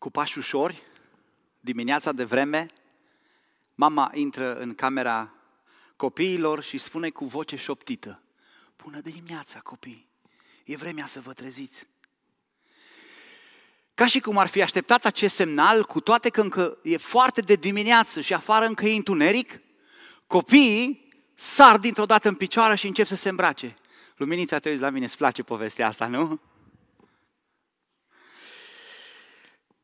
cu pași ușori, dimineața de vreme, mama intră în camera copiilor și spune cu voce șoptită, Bună dimineața, copii! E vremea să vă treziți! Ca și cum ar fi așteptat acest semnal, cu toate că încă e foarte de dimineață și afară încă e întuneric, copiii sar dintr-o dată în picioare și încep să se îmbrace. Luminița, te uiți la mine, îți place povestea asta, nu?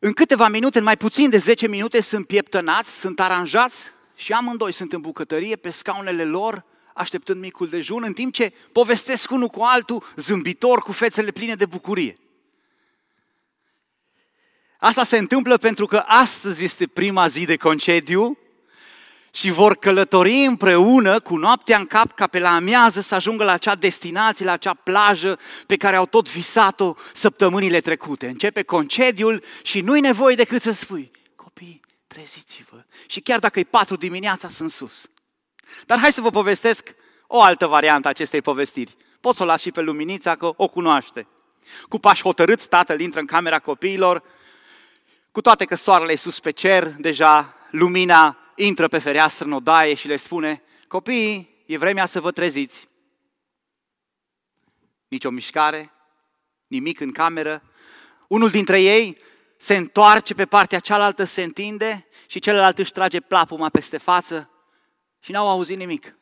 În câteva minute, în mai puțin de 10 minute, sunt pieptănați, sunt aranjați și amândoi sunt în bucătărie, pe scaunele lor, așteptând micul dejun, în timp ce povestesc unul cu altul, zâmbitor, cu fețele pline de bucurie. Asta se întâmplă pentru că astăzi este prima zi de concediu și vor călători împreună cu noaptea în cap ca pe la amiază să ajungă la acea destinație, la acea plajă pe care au tot visat-o săptămânile trecute. Începe concediul și nu-i nevoie decât să spui, copii, treziți-vă. Și chiar dacă e patru dimineața, sunt sus. Dar hai să vă povestesc o altă variantă a acestei povestiri. Pot să o las și pe Luminița, că o cunoaște. Cu pași hotărâți, tatăl intră în camera copiilor, cu toate că soarele e sus pe cer, deja lumina intră pe fereastră în odaie și le spune, copiii, e vremea să vă treziți. Nici o mișcare, nimic în cameră. Unul dintre ei se întoarce pe partea cealaltă, se întinde și celălalt își trage plapuma peste față și n-au auzit nimic.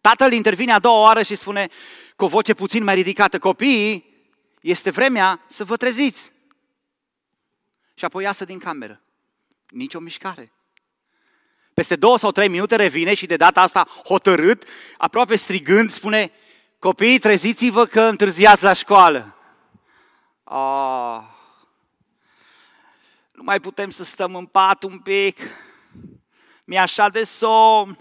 Tatăl intervine a doua oară și spune cu o voce puțin mai ridicată, copiii, este vremea să vă treziți. Și apoi iasă din cameră. Nici o mișcare. Peste două sau trei minute revine și de data asta hotărât, aproape strigând, spune Copiii, treziți-vă că întârziați la școală. Oh, nu mai putem să stăm în pat un pic. Mi-e așa de somn.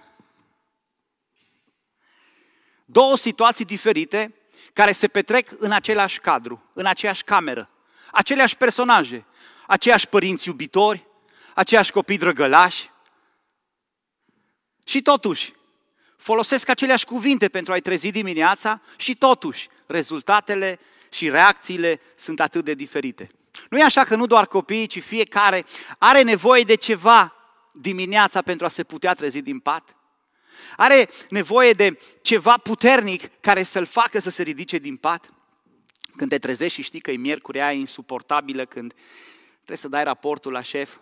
Două situații diferite care se petrec în același cadru, în aceeași cameră, aceleași personaje, aceiași părinți iubitori, aceiași copii drăgălași, și totuși, folosesc aceleași cuvinte pentru a-i trezi dimineața și totuși rezultatele și reacțiile sunt atât de diferite. Nu e așa că nu doar copiii, ci fiecare are nevoie de ceva dimineața pentru a se putea trezi din pat? Are nevoie de ceva puternic care să-l facă să se ridice din pat? Când te trezești și știi că e miercurea, e insuportabilă, când trebuie să dai raportul la șef,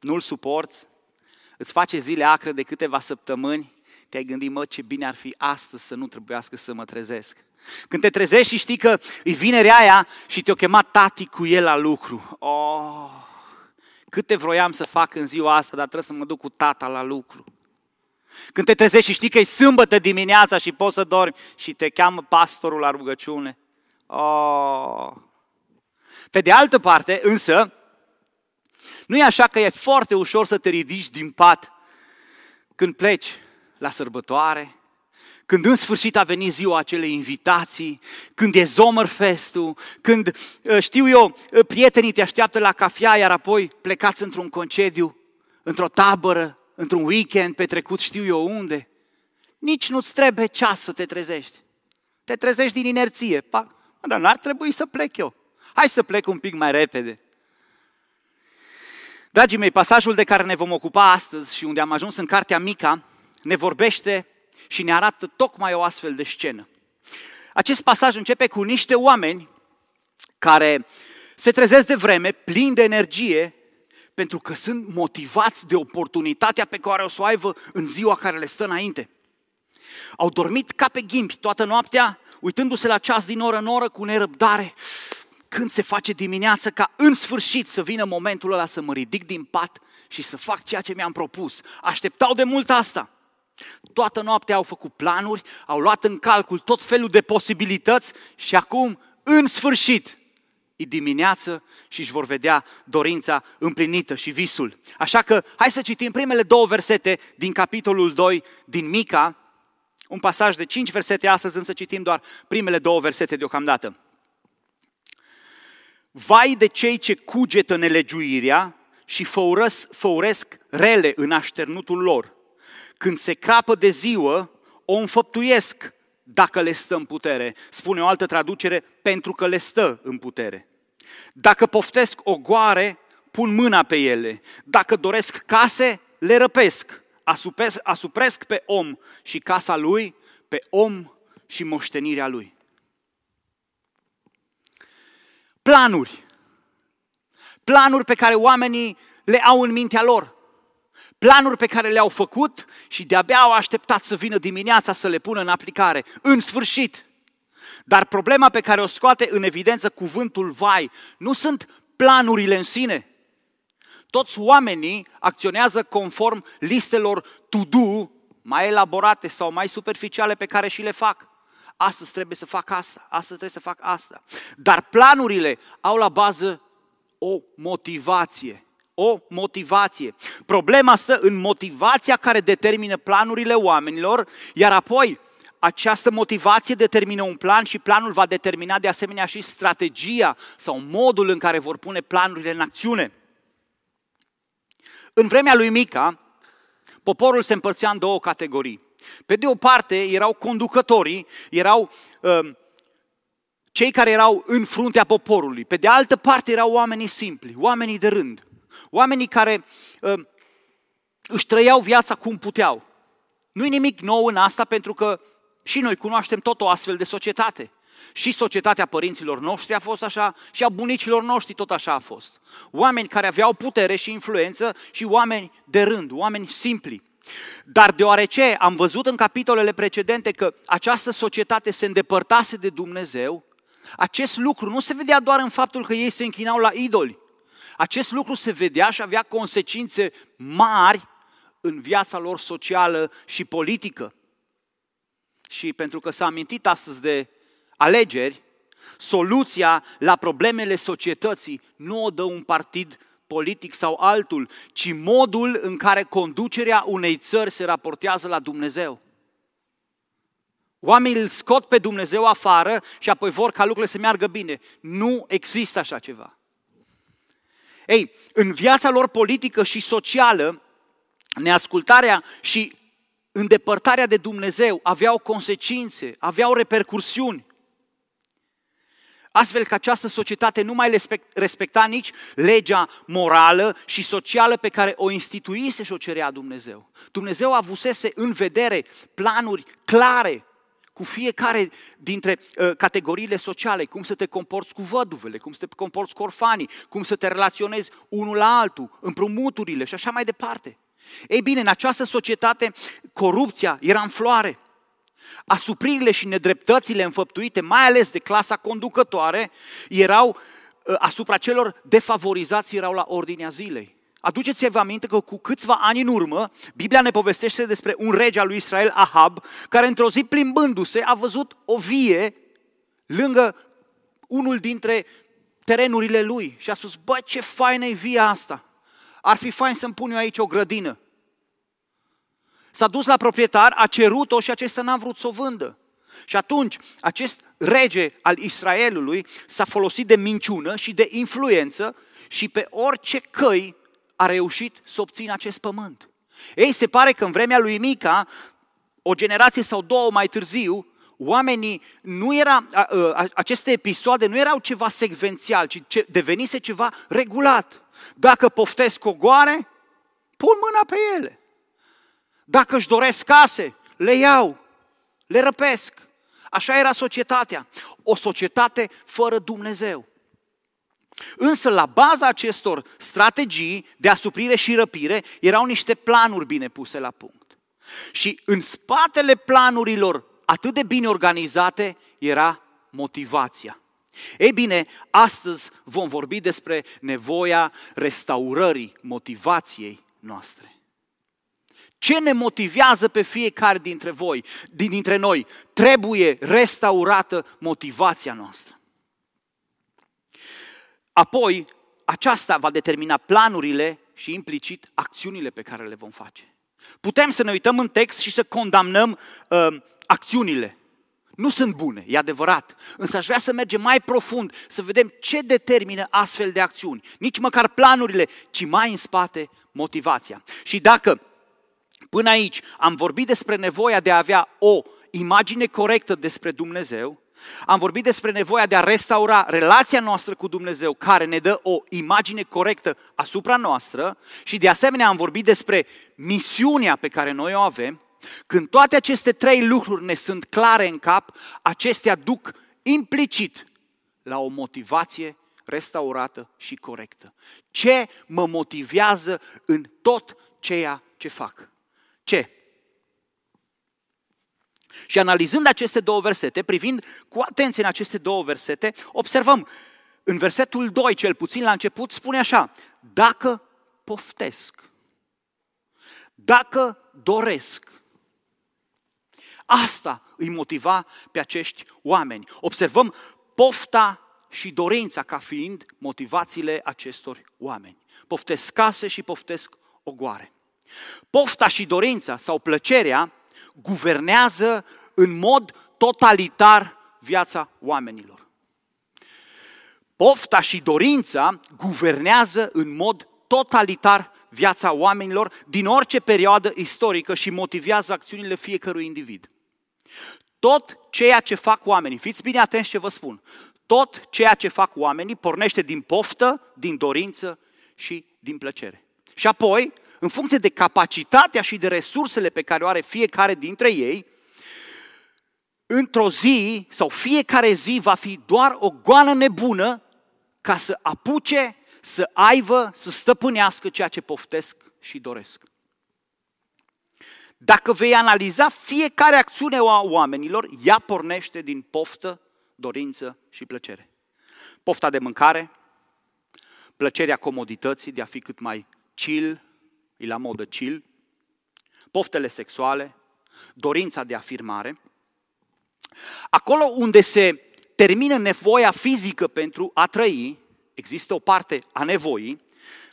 nu-l suporți, îți face zile acre de câteva săptămâni, te-ai gândit, mă, ce bine ar fi astăzi să nu trebuiască să mă trezesc. Când te trezești și știi că e vinerea aia și te-o chemat tati cu el la lucru. Oh, câte vroiam să fac în ziua asta, dar trebuie să mă duc cu tata la lucru. Când te trezești și știi că e sâmbătă dimineața și poți să dormi și te cheamă pastorul la rugăciune. Oh. Pe de altă parte, însă, nu e așa că e foarte ușor să te ridici din pat când pleci la sărbătoare, când în sfârșit a venit ziua acelei invitații, când e Zomerfestul, când, ă, știu eu, ă, prietenii te așteaptă la cafea, iar apoi plecați într-un concediu, într-o tabără, într-un weekend petrecut știu eu unde. Nici nu-ți trebuie ceas să te trezești. Te trezești din inerție. Pa, dar n-ar trebui să plec eu. Hai să plec un pic mai repede. Dragii mei, pasajul de care ne vom ocupa astăzi și unde am ajuns în Cartea Mica, ne vorbește și ne arată tocmai o astfel de scenă. Acest pasaj începe cu niște oameni care se trezesc de vreme, plini de energie, pentru că sunt motivați de oportunitatea pe care o să o aibă în ziua care le stă înainte. Au dormit ca pe ghimbi toată noaptea, uitându-se la ceas din oră în oră cu nerăbdare când se face dimineață ca în sfârșit să vină momentul ăla să mă ridic din pat și să fac ceea ce mi-am propus. Așteptau de mult asta. Toată noaptea au făcut planuri, au luat în calcul tot felul de posibilități și acum, în sfârșit, e dimineață și își vor vedea dorința împlinită și visul. Așa că hai să citim primele două versete din capitolul 2 din Mica, un pasaj de 5 versete astăzi, însă citim doar primele două versete deocamdată. Vai de cei ce cugetă nelegiuirea și făuresc, făuresc rele în așternutul lor. Când se crapă de ziua, o înfăptuiesc dacă le stă în putere. Spune o altă traducere, pentru că le stă în putere. Dacă poftesc goare, pun mâna pe ele. Dacă doresc case, le răpesc. Asupesc, asupresc pe om și casa lui, pe om și moștenirea lui planuri. Planuri pe care oamenii le au în mintea lor. Planuri pe care le-au făcut și de-abia au așteptat să vină dimineața să le pună în aplicare. În sfârșit! Dar problema pe care o scoate în evidență cuvântul vai nu sunt planurile în sine. Toți oamenii acționează conform listelor to-do mai elaborate sau mai superficiale pe care și le fac astăzi trebuie să fac asta, astăzi trebuie să fac asta. Dar planurile au la bază o motivație. O motivație. Problema stă în motivația care determină planurile oamenilor, iar apoi această motivație determină un plan și planul va determina de asemenea și strategia sau modul în care vor pune planurile în acțiune. În vremea lui Mica, poporul se împărțea în două categorii. Pe de o parte erau conducătorii, erau uh, cei care erau în fruntea poporului. Pe de altă parte erau oamenii simpli, oamenii de rând, oamenii care uh, își trăiau viața cum puteau. Nu-i nimic nou în asta pentru că și noi cunoaștem tot o astfel de societate. Și societatea părinților noștri a fost așa și a bunicilor noștri tot așa a fost. Oameni care aveau putere și influență și oameni de rând, oameni simpli. Dar deoarece am văzut în capitolele precedente că această societate se îndepărtase de Dumnezeu, acest lucru nu se vedea doar în faptul că ei se închinau la idoli. Acest lucru se vedea și avea consecințe mari în viața lor socială și politică. Și pentru că s-a amintit astăzi de alegeri, soluția la problemele societății nu o dă un partid politic sau altul, ci modul în care conducerea unei țări se raportează la Dumnezeu. Oamenii îl scot pe Dumnezeu afară și apoi vor ca lucrurile să meargă bine. Nu există așa ceva. Ei, în viața lor politică și socială, neascultarea și îndepărtarea de Dumnezeu aveau consecințe, aveau repercursiuni astfel că această societate nu mai respecta nici legea morală și socială pe care o instituise și o cerea Dumnezeu. Dumnezeu avusese în vedere planuri clare cu fiecare dintre uh, categoriile sociale, cum să te comporți cu văduvele, cum să te comporți cu orfanii, cum să te relaționezi unul la altul, împrumuturile și așa mai departe. Ei bine, în această societate corupția era în floare. Asupririle și nedreptățile înfăptuite, mai ales de clasa conducătoare, erau ă, asupra celor defavorizați erau la ordinea zilei. Aduceți-vă aminte că cu câțiva ani în urmă, Biblia ne povestește despre un rege al lui Israel, Ahab, care într-o zi plimbându-se a văzut o vie lângă unul dintre terenurile lui și a spus, bă, ce faină e via asta, ar fi fain să-mi pun eu aici o grădină. S-a dus la proprietar, a cerut-o și acesta n-a vrut să o vândă. Și atunci, acest rege al Israelului s-a folosit de minciună și de influență și pe orice căi a reușit să obțină acest pământ. Ei, se pare că în vremea lui Mica, o generație sau două mai târziu, oamenii nu era, aceste episoade nu erau ceva secvențial, ci devenise ceva regulat. Dacă poftesc goare, pun mâna pe ele. Dacă își doresc case, le iau, le răpesc. Așa era societatea. O societate fără Dumnezeu. Însă la baza acestor strategii de asuprire și răpire erau niște planuri bine puse la punct. Și în spatele planurilor atât de bine organizate era motivația. Ei bine, astăzi vom vorbi despre nevoia restaurării motivației noastre. Ce ne motivează pe fiecare dintre voi, dintre noi? Trebuie restaurată motivația noastră. Apoi, aceasta va determina planurile și implicit acțiunile pe care le vom face. Putem să ne uităm în text și să condamnăm uh, acțiunile. Nu sunt bune, e adevărat, însă aș vrea să mergem mai profund, să vedem ce determină astfel de acțiuni. Nici măcar planurile, ci mai în spate motivația. Și dacă Până aici am vorbit despre nevoia de a avea o imagine corectă despre Dumnezeu, am vorbit despre nevoia de a restaura relația noastră cu Dumnezeu, care ne dă o imagine corectă asupra noastră și de asemenea am vorbit despre misiunea pe care noi o avem. Când toate aceste trei lucruri ne sunt clare în cap, acestea duc implicit la o motivație restaurată și corectă. Ce mă motivează în tot ceea ce fac? Ce? Și analizând aceste două versete, privind cu atenție în aceste două versete, observăm în versetul 2, cel puțin la început, spune așa, dacă poftesc, dacă doresc, Asta îi motiva pe acești oameni. Observăm pofta și dorința ca fiind motivațiile acestor oameni. Poftesc case și poftesc ogoare. Pofta și dorința sau plăcerea guvernează în mod totalitar viața oamenilor. Pofta și dorința guvernează în mod totalitar viața oamenilor din orice perioadă istorică și motivează acțiunile fiecărui individ. Tot ceea ce fac oamenii, fiți bine atenți ce vă spun, tot ceea ce fac oamenii pornește din poftă, din dorință și din plăcere. Și apoi în funcție de capacitatea și de resursele pe care o are fiecare dintre ei, într-o zi sau fiecare zi va fi doar o goană nebună ca să apuce, să aibă, să stăpânească ceea ce poftesc și doresc. Dacă vei analiza fiecare acțiune a oamenilor, ea pornește din poftă, dorință și plăcere. Pofta de mâncare, plăcerea comodității de a fi cât mai chill, e la modă chill, poftele sexuale, dorința de afirmare. Acolo unde se termină nevoia fizică pentru a trăi, există o parte a nevoii,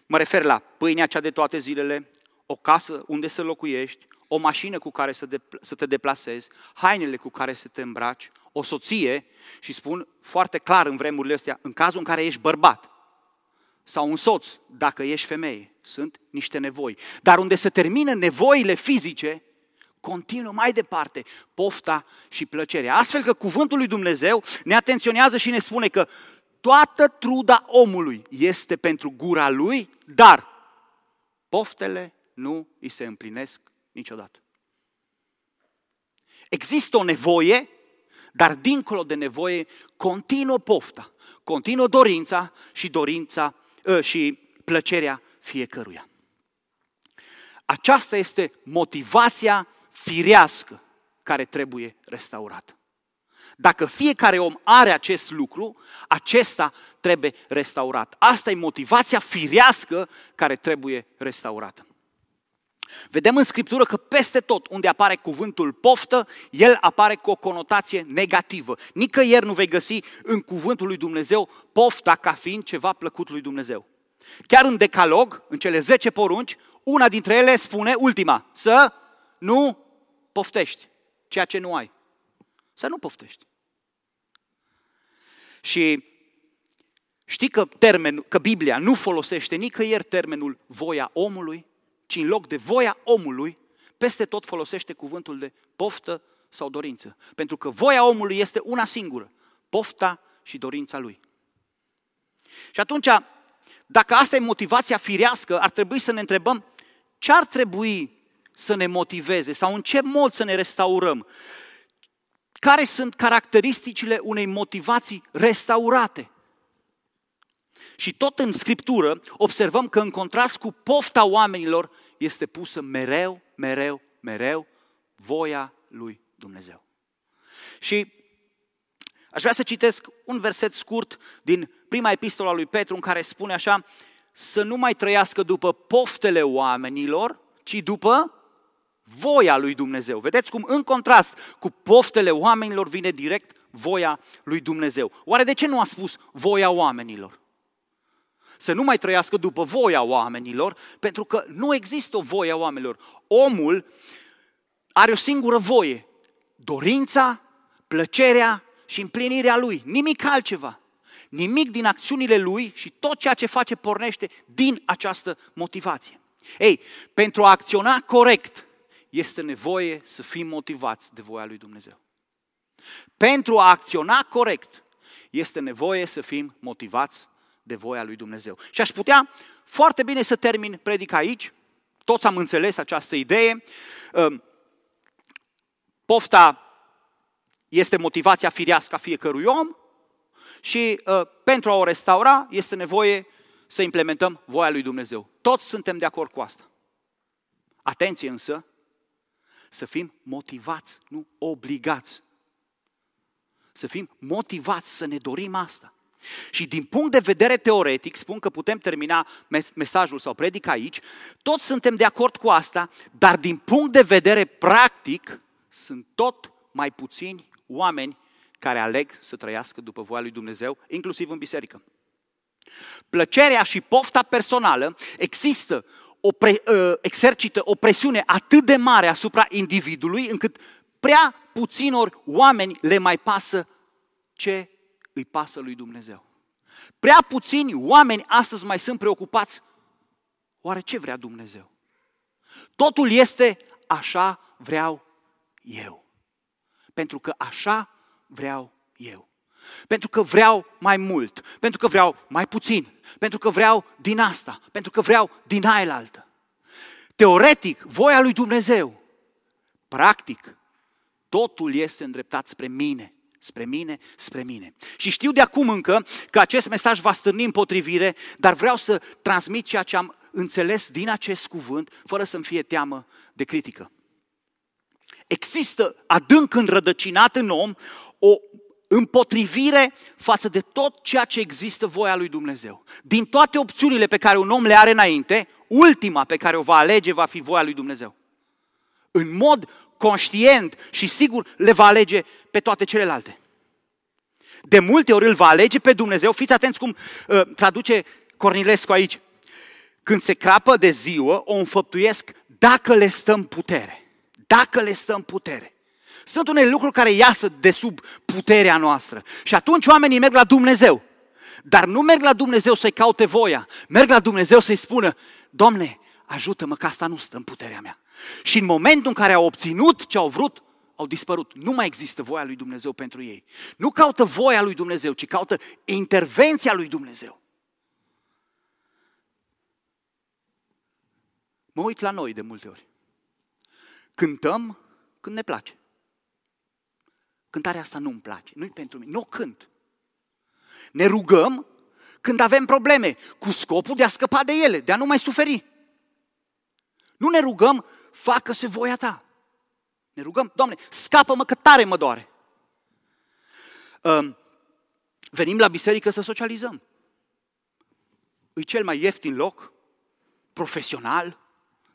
mă refer la pâinea cea de toate zilele, o casă unde să locuiești, o mașină cu care să, te deplasezi, hainele cu care să te îmbraci, o soție și spun foarte clar în vremurile astea, în cazul în care ești bărbat, sau un soț, dacă ești femeie. Sunt niște nevoi. Dar unde se termină nevoile fizice, continuă mai departe pofta și plăcerea. Astfel că cuvântul lui Dumnezeu ne atenționează și ne spune că toată truda omului este pentru gura lui, dar poftele nu îi se împlinesc niciodată. Există o nevoie, dar dincolo de nevoie continuă pofta, continuă dorința și dorința Ă, și plăcerea fiecăruia. Aceasta este motivația firească care trebuie restaurată. Dacă fiecare om are acest lucru, acesta trebuie restaurat. Asta e motivația firească care trebuie restaurată. Vedem în Scriptură că peste tot unde apare cuvântul poftă, el apare cu o conotație negativă. Nicăieri nu vei găsi în cuvântul lui Dumnezeu pofta ca fiind ceva plăcut lui Dumnezeu. Chiar în decalog, în cele 10 porunci, una dintre ele spune, ultima, să nu poftești ceea ce nu ai. Să nu poftești. Și știi că, termen, că Biblia nu folosește nicăieri termenul voia omului, ci în loc de voia omului, peste tot folosește cuvântul de poftă sau dorință. Pentru că voia omului este una singură, pofta și dorința lui. Și atunci, dacă asta e motivația firească, ar trebui să ne întrebăm ce ar trebui să ne motiveze sau în ce mod să ne restaurăm. Care sunt caracteristicile unei motivații restaurate? Și tot în Scriptură observăm că în contrast cu pofta oamenilor este pusă mereu, mereu, mereu voia lui Dumnezeu. Și aș vrea să citesc un verset scurt din prima epistola lui Petru în care spune așa, să nu mai trăiască după poftele oamenilor, ci după voia lui Dumnezeu. Vedeți cum în contrast cu poftele oamenilor vine direct voia lui Dumnezeu. Oare de ce nu a spus voia oamenilor? să nu mai trăiască după voia oamenilor, pentru că nu există o voie a oamenilor. Omul are o singură voie, dorința, plăcerea și împlinirea lui, nimic altceva. Nimic din acțiunile lui și tot ceea ce face pornește din această motivație. Ei, pentru a acționa corect, este nevoie să fim motivați de voia lui Dumnezeu. Pentru a acționa corect, este nevoie să fim motivați de voia lui Dumnezeu. Și aș putea foarte bine să termin predica aici, toți am înțeles această idee. Ă, pofta este motivația firească a fiecărui om și ă, pentru a o restaura este nevoie să implementăm voia lui Dumnezeu. Toți suntem de acord cu asta. Atenție însă, să fim motivați, nu obligați. Să fim motivați să ne dorim asta. Și din punct de vedere teoretic, spun că putem termina mesajul sau predic aici, toți suntem de acord cu asta, dar din punct de vedere practic, sunt tot mai puțini oameni care aleg să trăiască după voia lui Dumnezeu, inclusiv în biserică. Plăcerea și pofta personală există, o pre, ă, exercită o presiune atât de mare asupra individului încât prea puținor oameni le mai pasă ce îi pasă lui Dumnezeu. Prea puțini oameni astăzi mai sunt preocupați. Oare ce vrea Dumnezeu? Totul este așa vreau eu. Pentru că așa vreau eu. Pentru că vreau mai mult, pentru că vreau mai puțin, pentru că vreau din asta, pentru că vreau din aia altă. Teoretic, voia lui Dumnezeu. Practic, totul este îndreptat spre mine spre mine, spre mine. Și știu de acum încă că acest mesaj va stârni împotrivire, dar vreau să transmit ceea ce am înțeles din acest cuvânt, fără să-mi fie teamă de critică. Există adânc înrădăcinat în om o împotrivire față de tot ceea ce există voia lui Dumnezeu. Din toate opțiunile pe care un om le are înainte, ultima pe care o va alege va fi voia lui Dumnezeu. În mod conștient și sigur le va alege pe toate celelalte. De multe ori îl va alege pe Dumnezeu. Fiți atenți cum uh, traduce Cornilescu aici. Când se crapă de ziua, o înfăptuiesc dacă le stăm putere. Dacă le stăm putere. Sunt unele lucruri care iasă de sub puterea noastră. Și atunci oamenii merg la Dumnezeu. Dar nu merg la Dumnezeu să-i caute voia. Merg la Dumnezeu să-i spună, Doamne, ajută-mă că asta nu stă în puterea mea. Și în momentul în care au obținut ce au vrut, au dispărut. Nu mai există voia lui Dumnezeu pentru ei. Nu caută voia lui Dumnezeu, ci caută intervenția lui Dumnezeu. Mă uit la noi de multe ori. Cântăm când ne place. Cântarea asta nu-mi place, nu-i pentru mine, nu o cânt. Ne rugăm când avem probleme, cu scopul de a scăpa de ele, de a nu mai suferi. Nu ne rugăm, facă-se voia ta. Ne rugăm, Doamne, scapă-mă că tare mă doare. Ehm, venim la biserică să socializăm. E cel mai ieftin loc, profesional,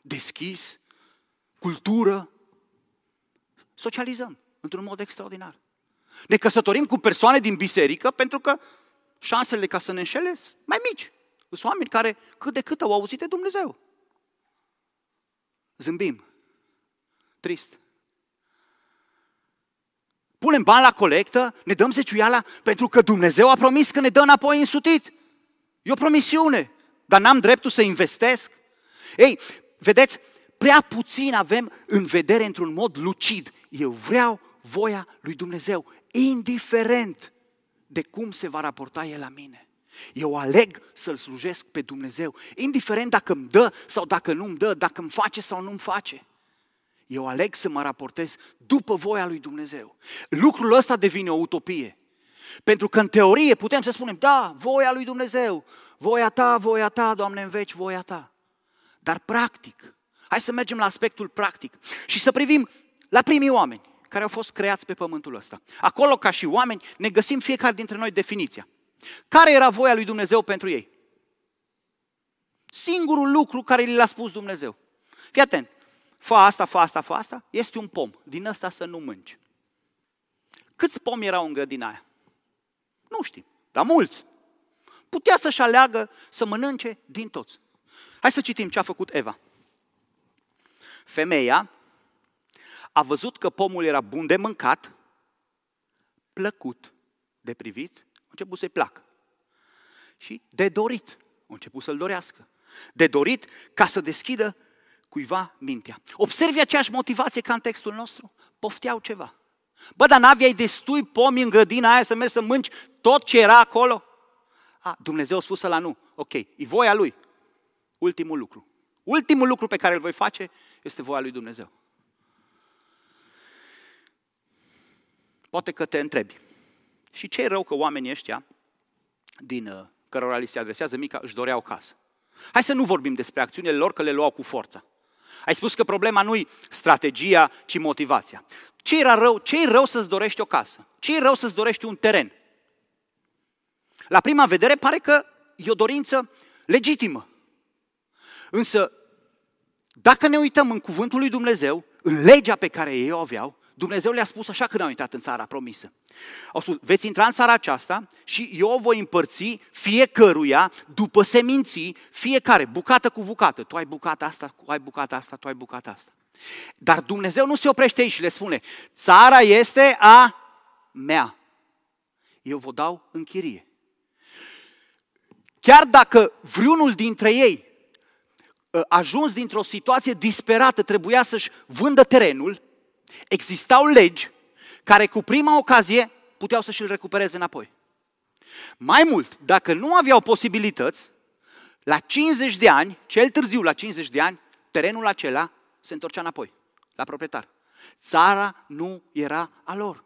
deschis, cultură. Socializăm într-un mod extraordinar. Ne căsătorim cu persoane din biserică pentru că șansele ca să ne înșelez mai mici. Sunt oameni care cât de cât au auzit de Dumnezeu. Zâmbim. Trist. Punem bani la colectă, ne dăm zeciuiala pentru că Dumnezeu a promis că ne dă înapoi însutit. E o promisiune, dar n-am dreptul să investesc. Ei, vedeți, prea puțin avem în vedere într-un mod lucid. Eu vreau voia lui Dumnezeu, indiferent de cum se va raporta El la mine. Eu aleg să-L slujesc pe Dumnezeu, indiferent dacă îmi dă sau dacă nu îmi dă, dacă îmi face sau nu îmi face. Eu aleg să mă raportez după voia lui Dumnezeu. Lucrul ăsta devine o utopie. Pentru că în teorie putem să spunem, da, voia lui Dumnezeu, voia ta, voia ta, Doamne, în veci, voia ta. Dar practic, hai să mergem la aspectul practic și să privim la primii oameni care au fost creați pe pământul ăsta. Acolo, ca și oameni, ne găsim fiecare dintre noi definiția. Care era voia lui Dumnezeu pentru ei? Singurul lucru care li l-a spus Dumnezeu. Fii atent, Fa asta, fa asta, fa asta, este un pom, din ăsta să nu mânci. Câți pomi erau în grădina aia? Nu știm, dar mulți. Putea să-și aleagă să mănânce din toți. Hai să citim ce a făcut Eva. Femeia a văzut că pomul era bun de mâncat, plăcut de privit început să-i placă. Și de dorit, a început să-l dorească. De dorit ca să deschidă cuiva mintea. Observi aceeași motivație ca în textul nostru? Pofteau ceva. Bă, dar n-aveai destui pomi în grădina aia să mergi să mânci tot ce era acolo? A, Dumnezeu a spus la nu. Ok, e voia Lui. Ultimul lucru. Ultimul lucru pe care îl voi face este voia Lui Dumnezeu. Poate că te întrebi. Și ce rău că oamenii ăștia, din uh, cărora li se adresează mica, își doreau casă. Hai să nu vorbim despre acțiunile lor, că le luau cu forța. Ai spus că problema nu-i strategia, ci motivația. Ce era rău? ce rău să-ți dorești o casă? ce rău să-ți dorești un teren? La prima vedere pare că e o dorință legitimă. Însă, dacă ne uităm în cuvântul lui Dumnezeu, în legea pe care ei o aveau, Dumnezeu le-a spus așa când au intrat în țara promisă. Au spus, veți intra în țara aceasta și eu voi împărți fiecăruia, după seminții, fiecare, bucată cu bucată. Tu ai bucata asta, tu ai bucata asta, tu ai bucata asta. Dar Dumnezeu nu se oprește aici și le spune, țara este a mea. Eu vă dau în chirie. Chiar dacă vreunul dintre ei, ă, ajuns dintr-o situație disperată, trebuia să-și vândă terenul, Existau legi care cu prima ocazie puteau să și-l recupereze înapoi. Mai mult, dacă nu aveau posibilități, la 50 de ani, cel târziu la 50 de ani, terenul acela se întorcea înapoi, la proprietar. Țara nu era a lor,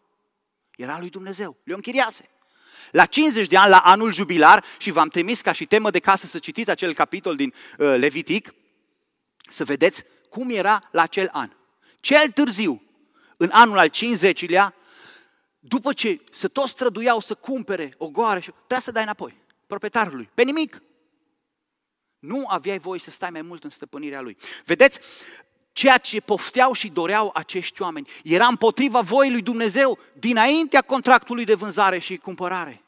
era lui Dumnezeu, le închiriase. La 50 de ani, la anul jubilar, și v-am trimis ca și temă de casă să citiți acel capitol din uh, Levitic, să vedeți cum era la acel an. Cel târziu, în anul al 50-lea, după ce se tot străduiau să cumpere o goară, trebuia să dai înapoi proprietarului, pe nimic. Nu aveai voie să stai mai mult în stăpânirea lui. Vedeți, ceea ce pofteau și doreau acești oameni era împotriva voii lui Dumnezeu dinaintea contractului de vânzare și cumpărare.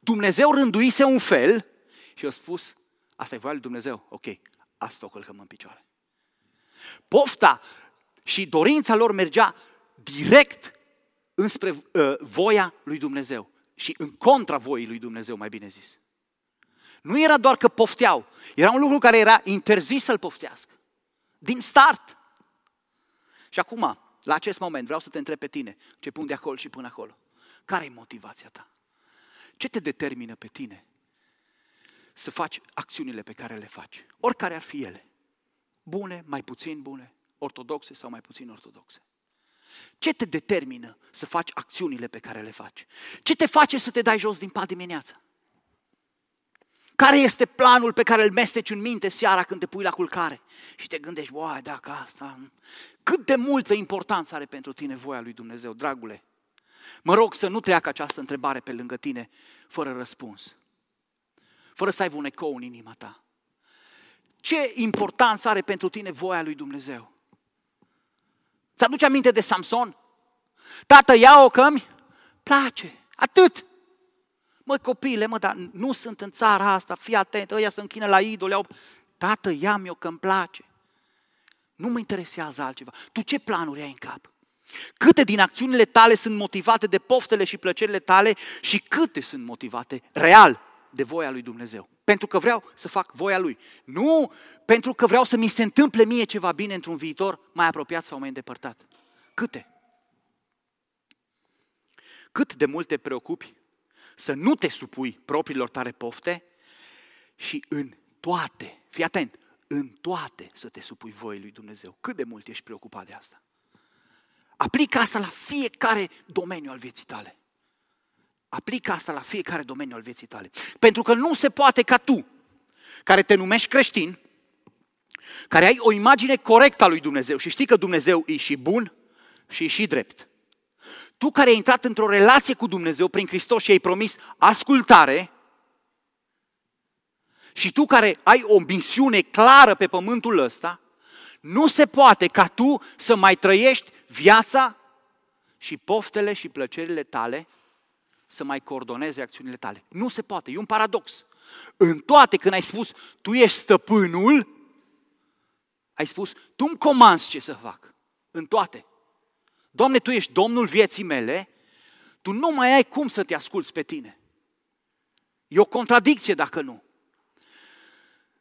Dumnezeu rânduise un fel și a spus, asta e voia lui Dumnezeu, ok, asta o călcăm în picioare. Pofta și dorința lor mergea direct înspre uh, voia lui Dumnezeu și în contra voii lui Dumnezeu, mai bine zis. Nu era doar că pofteau, era un lucru care era interzis să-l poftească. Din start. Și acum, la acest moment, vreau să te întreb pe tine, ce pun de acolo și până acolo. Care e motivația ta? Ce te determină pe tine să faci acțiunile pe care le faci? Oricare ar fi ele. Bune, mai puțin bune, ortodoxe sau mai puțin ortodoxe. Ce te determină să faci acțiunile pe care le faci? Ce te face să te dai jos din pat dimineața? Care este planul pe care îl mesteci în minte seara când te pui la culcare? Și te gândești, uai, dacă asta... Cât de multă importanță are pentru tine voia lui Dumnezeu, dragule? Mă rog să nu treacă această întrebare pe lângă tine fără răspuns. Fără să ai un ecou în inima ta. Ce importanță are pentru tine voia lui Dumnezeu? Ți-aduce aminte de Samson? Tată, ia-o că îmi place. Atât. Măi, copile, mă, dar nu sunt în țara asta, fii atent, ăia se închină la idole. Au... Tată, ia-mi-o că îmi place. Nu mă interesează altceva. Tu ce planuri ai în cap? Câte din acțiunile tale sunt motivate de poftele și plăcerile tale și câte sunt motivate real de voia lui Dumnezeu. Pentru că vreau să fac voia lui. Nu pentru că vreau să mi se întâmple mie ceva bine într-un viitor mai apropiat sau mai îndepărtat. Câte? Cât de mult te preocupi să nu te supui propriilor tare pofte și în toate, fii atent, în toate să te supui voii lui Dumnezeu. Cât de mult ești preocupat de asta? Aplică asta la fiecare domeniu al vieții tale. Aplică asta la fiecare domeniu al vieții tale. Pentru că nu se poate ca tu, care te numești creștin, care ai o imagine corectă a lui Dumnezeu și știi că Dumnezeu e și bun și e și drept. Tu care ai intrat într-o relație cu Dumnezeu prin Hristos și ai promis ascultare, și tu care ai o misiune clară pe pământul ăsta, nu se poate ca tu să mai trăiești viața și poftele și plăcerile tale să mai coordoneze acțiunile tale. Nu se poate, e un paradox. În toate, când ai spus, tu ești stăpânul, ai spus, tu îmi comanzi ce să fac. În toate. Doamne, tu ești domnul vieții mele, tu nu mai ai cum să te asculți pe tine. E o contradicție dacă nu.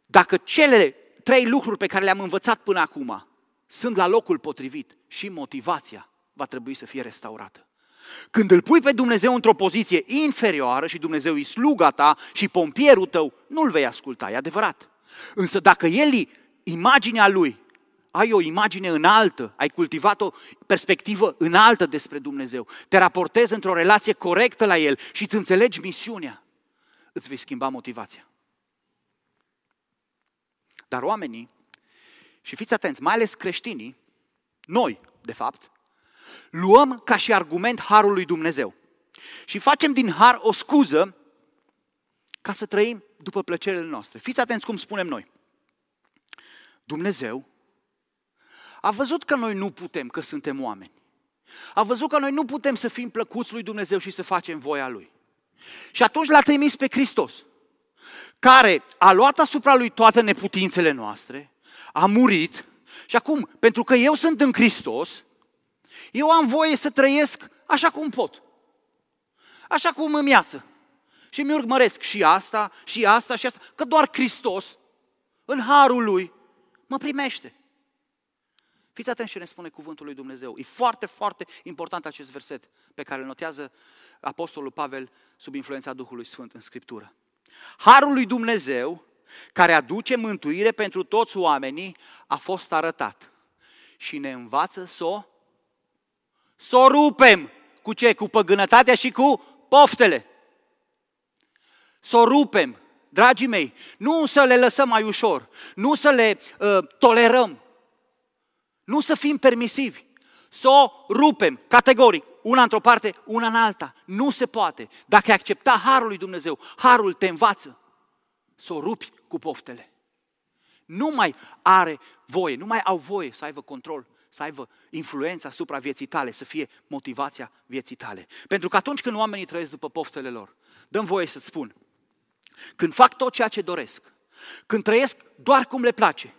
Dacă cele trei lucruri pe care le-am învățat până acum sunt la locul potrivit și motivația va trebui să fie restaurată. Când îl pui pe Dumnezeu într-o poziție inferioară și Dumnezeu e sluga ta și pompierul tău, nu-l vei asculta, e adevărat. Însă dacă el imaginea lui, ai o imagine înaltă, ai cultivat o perspectivă înaltă despre Dumnezeu, te raportezi într-o relație corectă la El și îți înțelegi misiunea, îți vei schimba motivația. Dar oamenii, și fiți atenți, mai ales creștinii, noi, de fapt, Luăm ca și argument harul lui Dumnezeu și facem din har o scuză ca să trăim după plăcerile noastre. Fiți atenți cum spunem noi. Dumnezeu a văzut că noi nu putem, că suntem oameni. A văzut că noi nu putem să fim plăcuți lui Dumnezeu și să facem voia lui. Și atunci l-a trimis pe Hristos, care a luat asupra lui toate neputințele noastre, a murit și acum, pentru că eu sunt în Hristos, eu am voie să trăiesc așa cum pot, așa cum îmi iasă. Și mi urmăresc și asta, și asta, și asta, că doar Hristos, în harul Lui, mă primește. Fiți atenți ce ne spune cuvântul lui Dumnezeu. E foarte, foarte important acest verset pe care îl notează Apostolul Pavel sub influența Duhului Sfânt în Scriptură. Harul lui Dumnezeu, care aduce mântuire pentru toți oamenii, a fost arătat și ne învață să o să o rupem cu ce? Cu păgânătatea și cu poftele. Să o rupem, dragii mei, nu să le lăsăm mai ușor, nu să le uh, tolerăm, nu să fim permisivi, să o rupem categoric, una într-o parte, una în alta. Nu se poate. Dacă ai accepta harul lui Dumnezeu, harul te învață să o rupi cu poftele. Nu mai are voie, nu mai au voie să aibă control să aibă influența asupra vieții tale, să fie motivația vieții tale. Pentru că atunci când oamenii trăiesc după poftele lor, dăm voie să-ți spun, când fac tot ceea ce doresc, când trăiesc doar cum le place,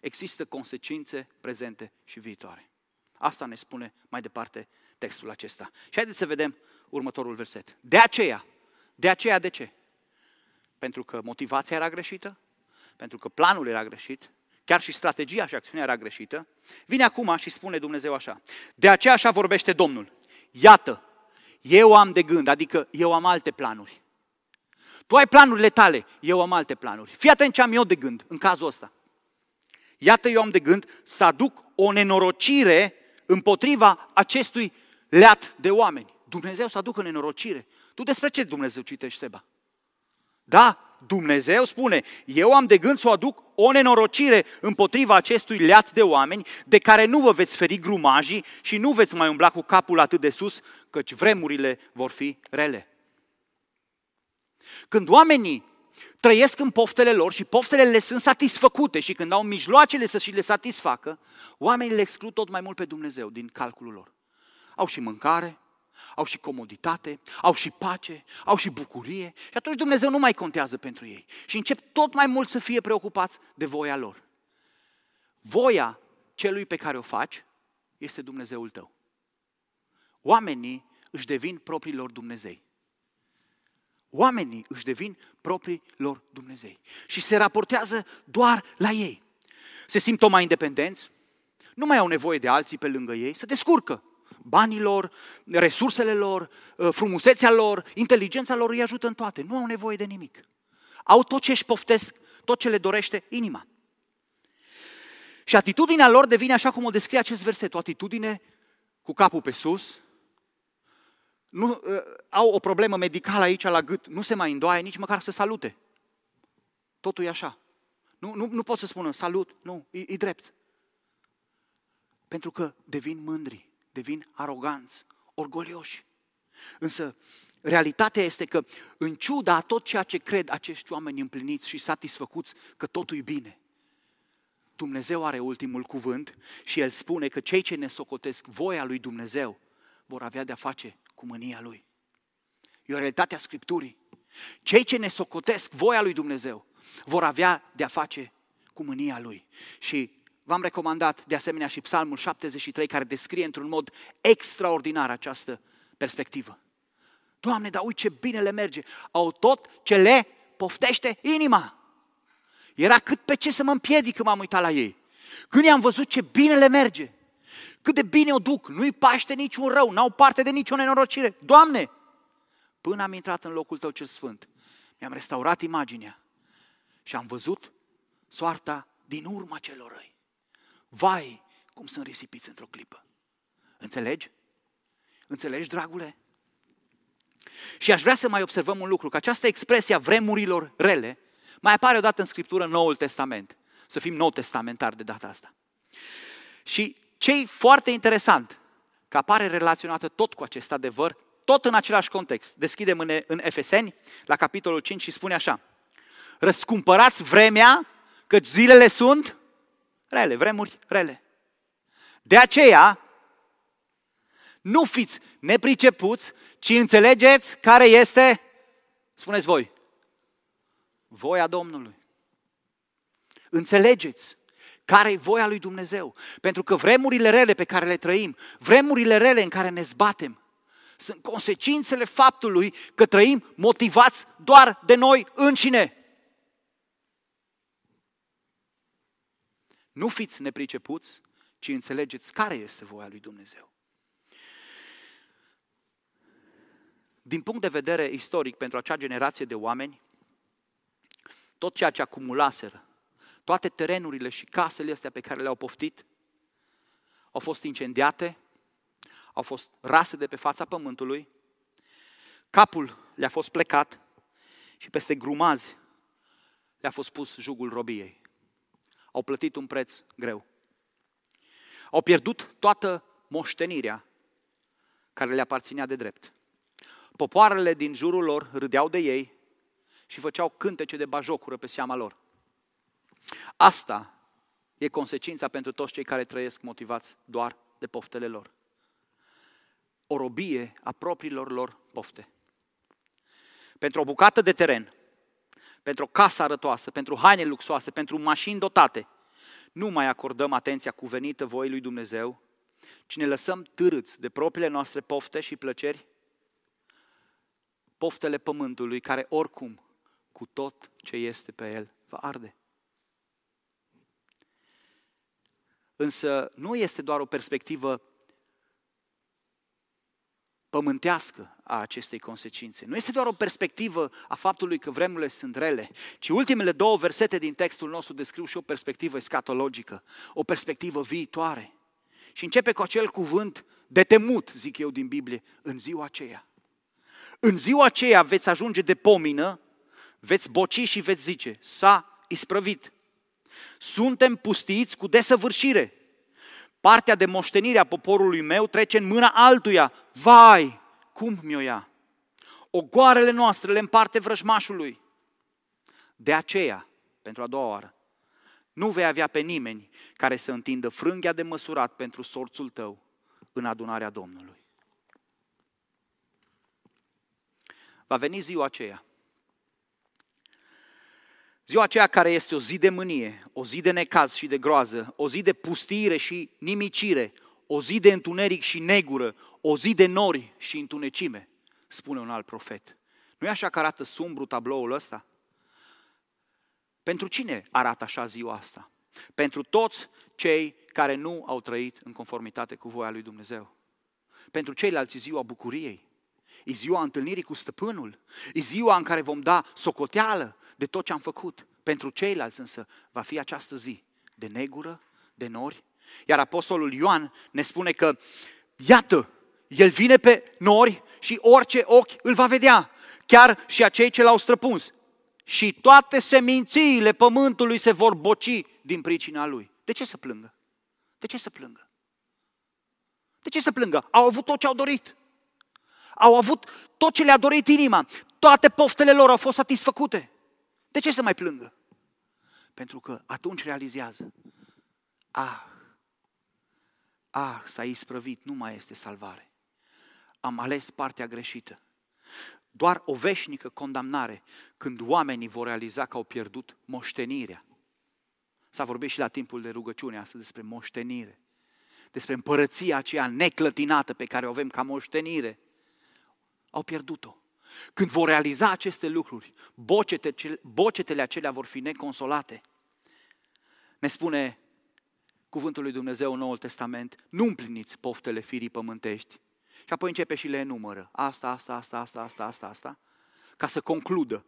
există consecințe prezente și viitoare. Asta ne spune mai departe textul acesta. Și haideți să vedem următorul verset. De aceea, de aceea de ce? Pentru că motivația era greșită, pentru că planul era greșit, chiar și strategia și acțiunea era greșită, vine acum și spune Dumnezeu așa. De aceea așa vorbește Domnul. Iată, eu am de gând, adică eu am alte planuri. Tu ai planurile tale, eu am alte planuri. Fii atent ce am eu de gând în cazul ăsta. Iată, eu am de gând să aduc o nenorocire împotriva acestui leat de oameni. Dumnezeu să aducă nenorocire. Tu despre ce Dumnezeu citești, Seba? Da, Dumnezeu spune, eu am de gând să o aduc o nenorocire împotriva acestui leat de oameni, de care nu vă veți feri grumajii și nu veți mai umbla cu capul atât de sus, căci vremurile vor fi rele. Când oamenii trăiesc în poftele lor și poftele le sunt satisfăcute și când au mijloacele să și le satisfacă, oamenii le exclud tot mai mult pe Dumnezeu din calculul lor. Au și mâncare, au și comoditate, au și pace, au și bucurie și atunci Dumnezeu nu mai contează pentru ei și încep tot mai mult să fie preocupați de voia lor. Voia celui pe care o faci este Dumnezeul tău. Oamenii își devin proprii lor Dumnezei. Oamenii își devin proprii lor Dumnezei și se raportează doar la ei. Se simt tot mai independenți, nu mai au nevoie de alții pe lângă ei, se descurcă banilor, resursele lor, ă, frumusețea lor, inteligența lor îi ajută în toate. Nu au nevoie de nimic. Au tot ce își poftesc, tot ce le dorește inima. Și atitudinea lor devine așa cum o descrie acest verset, o atitudine cu capul pe sus, nu, ă, au o problemă medicală aici la gât, nu se mai îndoaie nici măcar să salute. Totul e așa. Nu, nu, nu pot să spună salut, nu, e, e drept. Pentru că devin mândri devin aroganți, orgolioși. Însă, realitatea este că, în ciuda a tot ceea ce cred acești oameni împliniți și satisfăcuți că totul e bine, Dumnezeu are ultimul cuvânt și El spune că cei ce ne socotesc voia lui Dumnezeu vor avea de-a face cu mânia Lui. E o realitate a Scripturii. Cei ce ne socotesc voia lui Dumnezeu vor avea de-a face cu mânia Lui. Și V-am recomandat de asemenea și Psalmul 73 care descrie într-un mod extraordinar această perspectivă. Doamne, dar uite ce bine le merge. Au tot ce le poftește inima. Era cât pe ce să mă împiedic când m-am uitat la ei. Când i-am văzut ce bine le merge, cât de bine o duc, nu-i paște niciun rău, n-au parte de nicio nenorocire. Doamne, până am intrat în locul Tău cel Sfânt, mi-am restaurat imaginea și am văzut soarta din urma celor răi. Vai, cum sunt risipiți într-o clipă. Înțelegi? Înțelegi, dragule? Și aș vrea să mai observăm un lucru, că această expresie a vremurilor rele mai apare odată în Scriptură în Noul Testament. Să fim nou testamentari de data asta. Și ce foarte interesant, că apare relaționată tot cu acest adevăr, tot în același context. Deschidem în, în Efeseni, la capitolul 5 și spune așa. Răscumpărați vremea, căci zilele sunt rele, vremuri rele. De aceea, nu fiți nepricepuți, ci înțelegeți care este, spuneți voi, voia Domnului. Înțelegeți care e voia lui Dumnezeu. Pentru că vremurile rele pe care le trăim, vremurile rele în care ne zbatem, sunt consecințele faptului că trăim motivați doar de noi înșine. Nu fiți nepricepuți, ci înțelegeți care este voia lui Dumnezeu. Din punct de vedere istoric, pentru acea generație de oameni, tot ceea ce acumulaseră, toate terenurile și casele astea pe care le-au poftit, au fost incendiate, au fost rase de pe fața pământului, capul le-a fost plecat și peste grumazi le-a fost pus jugul robiei au plătit un preț greu. Au pierdut toată moștenirea care le aparținea de drept. Popoarele din jurul lor râdeau de ei și făceau cântece de bajocură pe seama lor. Asta e consecința pentru toți cei care trăiesc motivați doar de poftele lor. O robie a propriilor lor pofte. Pentru o bucată de teren pentru o casă arătoasă, pentru haine luxoase, pentru mașini dotate, nu mai acordăm atenția cuvenită voii lui Dumnezeu, ci ne lăsăm târâți de propriile noastre pofte și plăceri, poftele pământului, care oricum, cu tot ce este pe el, va arde. Însă nu este doar o perspectivă pământească a acestei consecințe. Nu este doar o perspectivă a faptului că vremurile sunt rele, ci ultimele două versete din textul nostru descriu și o perspectivă escatologică, o perspectivă viitoare. Și începe cu acel cuvânt de temut, zic eu din Biblie, în ziua aceea. În ziua aceea veți ajunge de pomină, veți boci și veți zice, s-a isprăvit. Suntem pustiți cu desăvârșire, partea de moștenire a poporului meu trece în mâna altuia. Vai, cum mi-o ia? Ogoarele noastre le împarte vrăjmașului. De aceea, pentru a doua oară, nu vei avea pe nimeni care să întindă frânghia de măsurat pentru sorțul tău în adunarea Domnului. Va veni ziua aceea Ziua aceea care este o zi de mânie, o zi de necaz și de groază, o zi de pustire și nimicire, o zi de întuneric și negură, o zi de nori și întunecime, spune un alt profet. Nu e așa că arată sumbru tabloul ăsta? Pentru cine arată așa ziua asta? Pentru toți cei care nu au trăit în conformitate cu voia lui Dumnezeu. Pentru ceilalți ziua bucuriei, E ziua întâlnirii cu stăpânul. E ziua în care vom da socoteală de tot ce am făcut. Pentru ceilalți însă va fi această zi de negură, de nori. Iar apostolul Ioan ne spune că, iată, el vine pe nori și orice ochi îl va vedea, chiar și acei cei ce l-au străpuns. Și toate semințiile pământului se vor boci din pricina lui. De ce să plângă? De ce să plângă? De ce să plângă? Au avut tot ce au dorit au avut tot ce le-a dorit inima, toate poftele lor au fost satisfăcute. De ce să mai plângă? Pentru că atunci realizează, ah, ah, s-a isprăvit, nu mai este salvare. Am ales partea greșită. Doar o veșnică condamnare când oamenii vor realiza că au pierdut moștenirea. S-a vorbit și la timpul de rugăciune astăzi despre moștenire, despre împărăția aceea neclătinată pe care o avem ca moștenire. Au pierdut-o. Când vor realiza aceste lucruri, bocetele acelea vor fi neconsolate. Ne spune cuvântul lui Dumnezeu în Noul Testament, nu împliniți poftele firii pământești. Și apoi începe și le enumără. Asta, asta, asta, asta, asta, asta, asta. Ca să concludă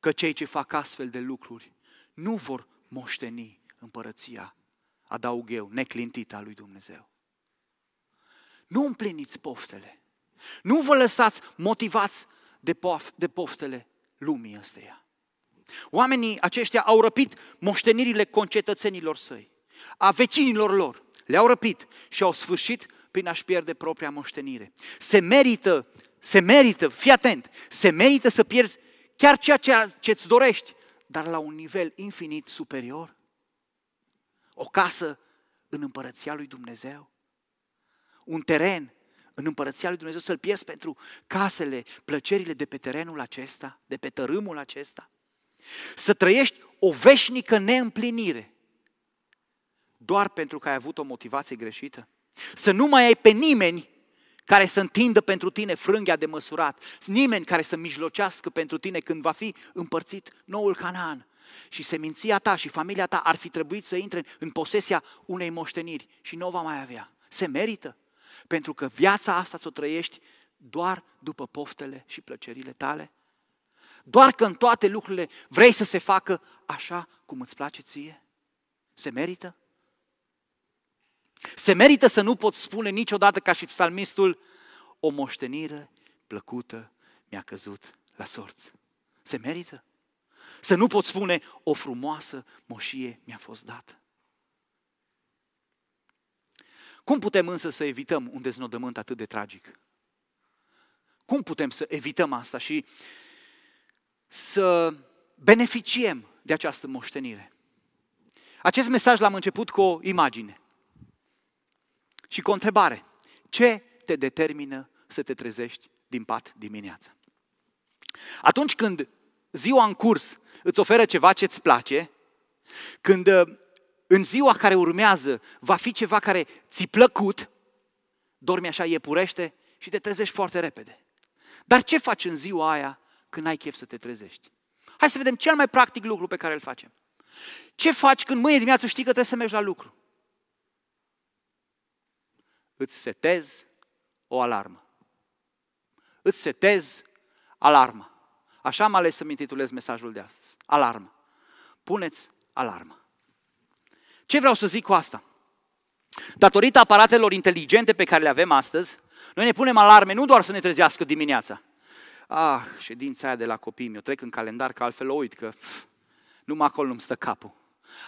că cei ce fac astfel de lucruri nu vor moșteni împărăția, adaug eu, neclintită a lui Dumnezeu. Nu împliniți poftele. Nu vă lăsați motivați de, pof- de poftele lumii ăsteia. Oamenii aceștia au răpit moștenirile concetățenilor săi, a vecinilor lor. Le-au răpit și au sfârșit prin a-și pierde propria moștenire. Se merită, se merită, fii atent, se merită să pierzi chiar ceea ce îți dorești, dar la un nivel infinit superior. O casă în împărăția lui Dumnezeu, un teren în împărăția lui Dumnezeu, să-l pierzi pentru casele, plăcerile de pe terenul acesta, de pe tărâmul acesta. Să trăiești o veșnică neîmplinire doar pentru că ai avut o motivație greșită. Să nu mai ai pe nimeni care să întindă pentru tine frânghia de măsurat, nimeni care să mijlocească pentru tine când va fi împărțit noul Canaan. Și seminția ta și familia ta ar fi trebuit să intre în posesia unei moșteniri și nu o va mai avea. Se merită pentru că viața asta ți-o trăiești doar după poftele și plăcerile tale? Doar că în toate lucrurile vrei să se facă așa cum îți place ție? Se merită? Se merită să nu poți spune niciodată ca și psalmistul o moștenire plăcută mi-a căzut la sorți. Se merită? Să nu poți spune o frumoasă moșie mi-a fost dată. Cum putem însă să evităm un deznodământ atât de tragic? Cum putem să evităm asta și să beneficiem de această moștenire? Acest mesaj l-am început cu o imagine și cu o întrebare. Ce te determină să te trezești din pat dimineața? Atunci când ziua în curs îți oferă ceva ce îți place, când în ziua care urmează va fi ceva care ți plăcut, dormi așa iepurește și te trezești foarte repede. Dar ce faci în ziua aia când ai chef să te trezești? Hai să vedem cel mai practic lucru pe care îl facem. Ce faci când mâine dimineață știi că trebuie să mergi la lucru? Îți setezi o alarmă. Îți setezi alarmă. Așa am ales să-mi intitulez mesajul de astăzi. Alarmă. Puneți alarmă. Ce vreau să zic cu asta? Datorită aparatelor inteligente pe care le avem astăzi, noi ne punem alarme nu doar să ne trezească dimineața. Ah, ședința aia de la copii, mi-o trec în calendar, că altfel o uit, că pf, numai acolo nu-mi stă capul.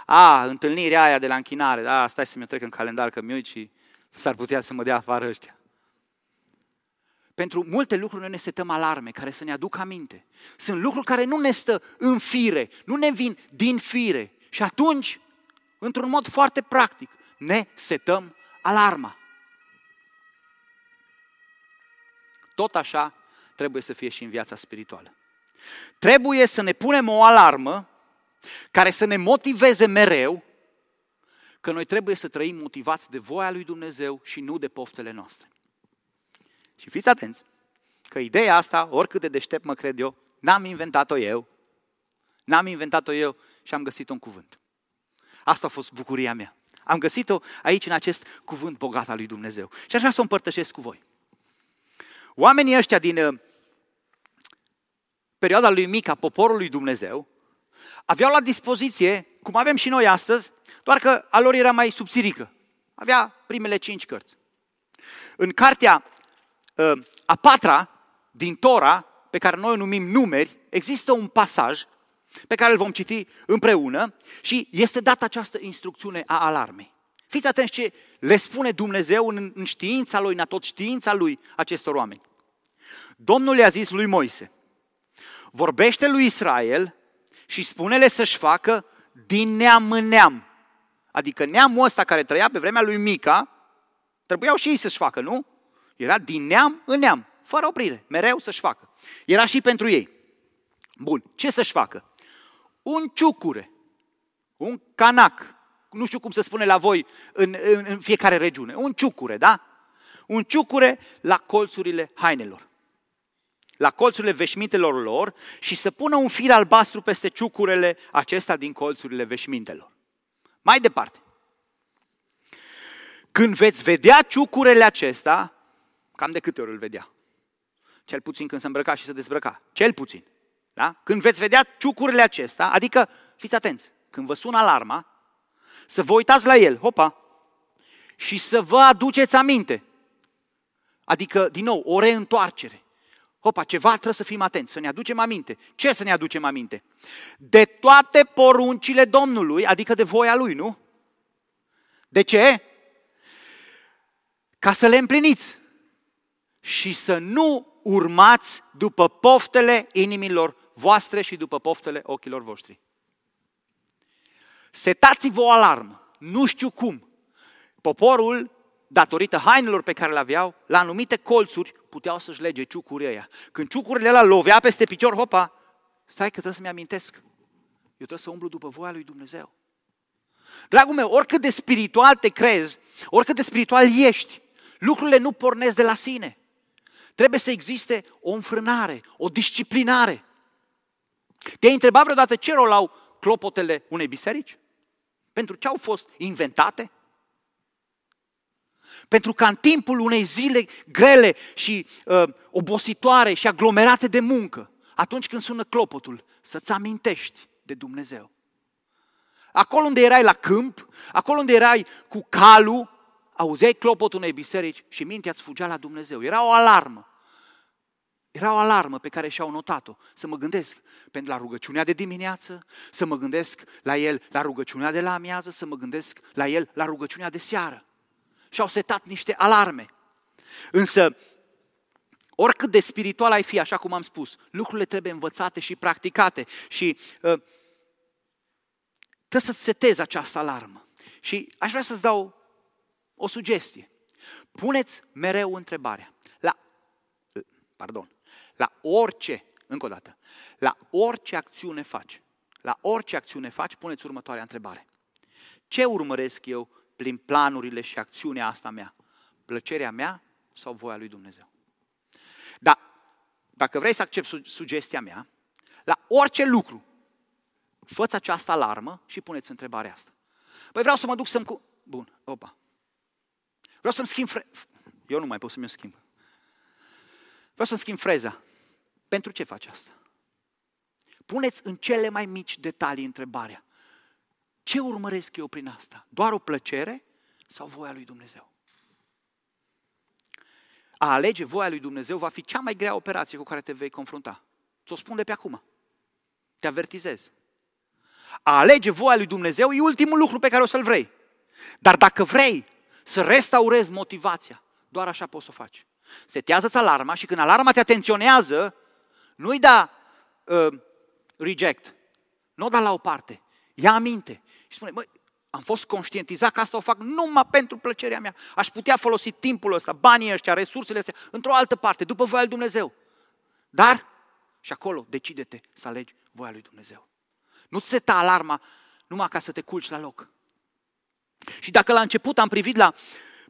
A, ah, întâlnirea aia de la închinare, da, stai să mi-o trec în calendar, că mi-o uit și s-ar putea să mă dea afară ăștia. Pentru multe lucruri noi ne setăm alarme care să ne aducă aminte. Sunt lucruri care nu ne stă în fire, nu ne vin din fire. Și atunci într-un mod foarte practic. Ne setăm alarma. Tot așa trebuie să fie și în viața spirituală. Trebuie să ne punem o alarmă care să ne motiveze mereu că noi trebuie să trăim motivați de voia lui Dumnezeu și nu de poftele noastre. Și fiți atenți, că ideea asta, oricât de deștept mă cred eu, n-am inventat-o eu, n-am inventat-o eu și am găsit un cuvânt. Asta a fost bucuria mea. Am găsit-o aici în acest cuvânt bogat al lui Dumnezeu. Și așa să o împărtășesc cu voi. Oamenii ăștia din uh, perioada lui Mica, poporul lui Dumnezeu, aveau la dispoziție, cum avem și noi astăzi, doar că a lor era mai subțirică. Avea primele cinci cărți. În cartea uh, a patra din Tora, pe care noi o numim numeri, există un pasaj pe care îl vom citi împreună și este dată această instrucțiune a alarmei. Fiți atenți ce le spune Dumnezeu în știința lui, în tot știința lui acestor oameni. Domnul i-a zis lui Moise, vorbește lui Israel și spune-le să-și facă din neam în neam. Adică neamul ăsta care trăia pe vremea lui Mica, trebuiau și ei să-și facă, nu? Era din neam în neam, fără oprire, mereu să-și facă. Era și pentru ei. Bun, ce să-și facă? un ciucure, un canac, nu știu cum se spune la voi în, în, în fiecare regiune, un ciucure, da? Un ciucure la colțurile hainelor, la colțurile veșmintelor lor și să pună un fir albastru peste ciucurele acesta din colțurile veșmintelor. Mai departe, când veți vedea ciucurele acesta, cam de câte ori îl vedea? Cel puțin când se îmbrăca și se dezbrăca. Cel puțin. Da? Când veți vedea ciucurile acestea, adică, fiți atenți, când vă sună alarma, să vă uitați la el, hopa, și să vă aduceți aminte. Adică, din nou, o reîntoarcere. Hopa, ceva trebuie să fim atenți, să ne aducem aminte. Ce să ne aducem aminte? De toate poruncile Domnului, adică de voia Lui, nu? De ce? Ca să le împliniți și să nu urmați după poftele inimilor voastre și după poftele ochilor voștri. Setați-vă o alarmă, nu știu cum. Poporul, datorită hainelor pe care le aveau, la anumite colțuri puteau să-și lege ciucurile aia. Când ciucurile la lovea peste picior, hopa, stai că trebuie să-mi amintesc. Eu trebuie să umblu după voia lui Dumnezeu. Dragul meu, oricât de spiritual te crezi, oricât de spiritual ești, lucrurile nu pornesc de la sine. Trebuie să existe o înfrânare, o disciplinare. Te-ai întrebat vreodată ce rol au clopotele unei biserici? Pentru ce au fost inventate? Pentru ca în timpul unei zile grele și uh, obositoare și aglomerate de muncă, atunci când sună clopotul, să-ți amintești de Dumnezeu. Acolo unde erai la câmp, acolo unde erai cu calul, auzeai clopotul unei biserici și mintea îți fugea la Dumnezeu. Era o alarmă. Era o alarmă pe care și-au notat-o. Să mă gândesc pentru la rugăciunea de dimineață, să mă gândesc la el la rugăciunea de la amiază, să mă gândesc la el la rugăciunea de seară. Și-au setat niște alarme. Însă, oricât de spiritual ai fi, așa cum am spus, lucrurile trebuie învățate și practicate. Și uh, trebuie să-ți setezi această alarmă. Și aș vrea să-ți dau o sugestie. Puneți mereu întrebarea. La, pardon, la orice, încă o dată, la orice acțiune faci, la orice acțiune faci, puneți următoarea întrebare. Ce urmăresc eu prin planurile și acțiunea asta mea? Plăcerea mea sau voia lui Dumnezeu? Dar dacă vrei să accepti sugestia mea, la orice lucru, făți această alarmă și puneți întrebarea asta. Păi vreau să mă duc să-mi... Bun, opa. Vreau să-mi schimb... Fre... Eu nu mai pot să-mi schimb. Vreau să schimb freza. Pentru ce faci asta? Puneți în cele mai mici detalii întrebarea. Ce urmăresc eu prin asta? Doar o plăcere sau voia lui Dumnezeu? A alege voia lui Dumnezeu va fi cea mai grea operație cu care te vei confrunta. Ți-o spun de pe acum. Te avertizez. A alege voia lui Dumnezeu e ultimul lucru pe care o să-l vrei. Dar dacă vrei să restaurezi motivația, doar așa poți să o faci. Setează-ți alarma și când alarma te atenționează, nu-i da uh, reject, nu o da la o parte, ia aminte și spune, măi, am fost conștientizat că asta o fac numai pentru plăcerea mea. Aș putea folosi timpul ăsta, banii ăștia, resursele astea, într-o altă parte, după voia lui Dumnezeu. Dar, și acolo, decide-te să alegi voia lui Dumnezeu. Nu-ți seta alarma numai ca să te culci la loc. Și dacă la început am privit la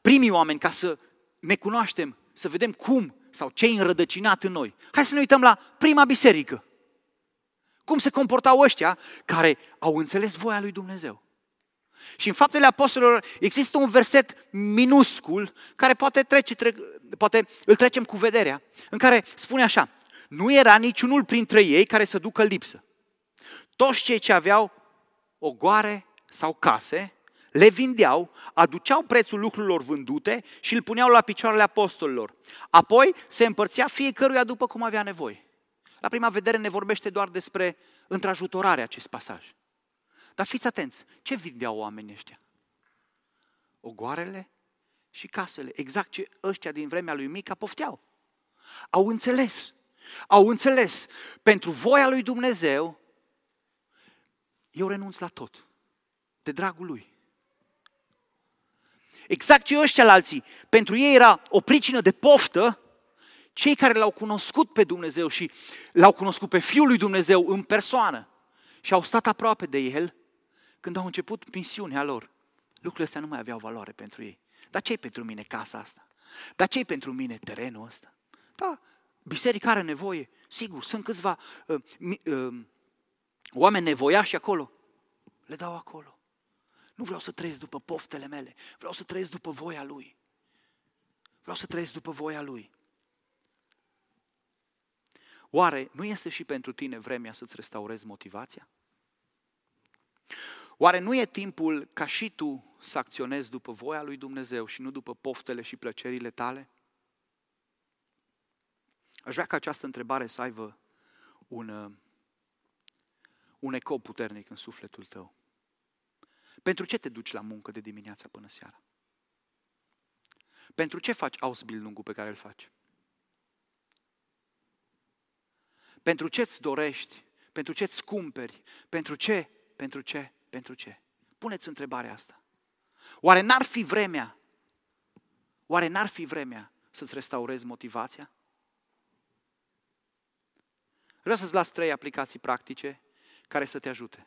primii oameni ca să ne cunoaștem, să vedem cum sau ce e înrădăcinat în noi. Hai să ne uităm la prima biserică. Cum se comportau ăștia care au înțeles voia lui Dumnezeu. Și în faptele apostolilor există un verset minuscul care poate, trece, tre- poate îl trecem cu vederea, în care spune așa, nu era niciunul printre ei care să ducă lipsă. Toți cei ce aveau o goare sau case le vindeau, aduceau prețul lucrurilor vândute și îl puneau la picioarele apostolilor. Apoi se împărțea fiecăruia după cum avea nevoie. La prima vedere ne vorbește doar despre întrajutorare acest pasaj. Dar fiți atenți, ce vindeau oamenii ăștia? Ogoarele și casele, exact ce ăștia din vremea lui Mica pofteau. Au înțeles, au înțeles, pentru voia lui Dumnezeu, eu renunț la tot, de dragul lui. Exact ce ăștia alții. Pentru ei era o pricină de poftă cei care l-au cunoscut pe Dumnezeu și l-au cunoscut pe Fiul lui Dumnezeu în persoană și au stat aproape de El când au început misiunea lor. Lucrurile astea nu mai aveau valoare pentru ei. Dar ce pentru mine casa asta? Dar ce pentru mine terenul ăsta? Da, biserica are nevoie. Sigur, sunt câțiva uh, uh, oameni nevoiași acolo. Le dau acolo. Nu vreau să trăiesc după poftele mele, vreau să trăiesc după voia Lui. Vreau să trăiesc după voia Lui. Oare nu este și pentru tine vremea să-ți restaurezi motivația? Oare nu e timpul ca și tu să acționezi după voia lui Dumnezeu și nu după poftele și plăcerile tale? Aș vrea ca această întrebare să aibă un, uh, un ecou puternic în sufletul tău. Pentru ce te duci la muncă de dimineața până seara? Pentru ce faci ausbildung pe care îl faci? Pentru ce îți dorești? Pentru ce îți cumperi? Pentru ce? Pentru ce? Pentru ce? Puneți întrebarea asta. Oare n-ar fi vremea? Oare n-ar fi vremea să-ți restaurezi motivația? Vreau să-ți las trei aplicații practice care să te ajute.